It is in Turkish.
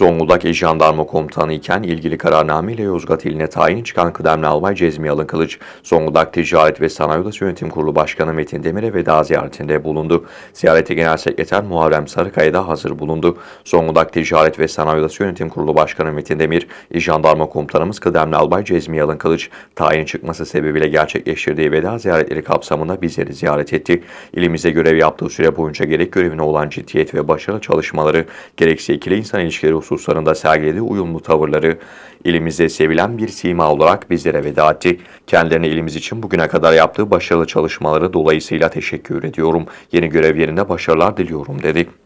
Zonguldak İl Jandarma Komutanı iken ilgili kararname ile Yozgat iline tayin çıkan kıdemli albay Cezmi Yalın Kılıç, Zonguldak Ticaret ve Sanayi Odası Yönetim Kurulu Başkanı Metin Demir'e veda ziyaretinde bulundu. Ziyarete Genel Sekreter Muharrem Sarıkaya da hazır bulundu. Zonguldak Ticaret ve Sanayi Odası Yönetim Kurulu Başkanı Metin Demir, İl Jandarma Komutanımız kıdemli albay Cezmi Yalın Kılıç, tayin çıkması sebebiyle gerçekleştirdiği veda ziyaretleri kapsamında bizleri ziyaret etti. İlimize görev yaptığı süre boyunca gerek görevine olan ciddiyet ve başarılı çalışmaları, gerekse ikili insan ilişkileri hususlarında sergilediği uyumlu tavırları ilimizde sevilen bir sima olarak bizlere veda etti. Kendilerine ilimiz için bugüne kadar yaptığı başarılı çalışmaları dolayısıyla teşekkür ediyorum. Yeni görev yerine başarılar diliyorum dedi.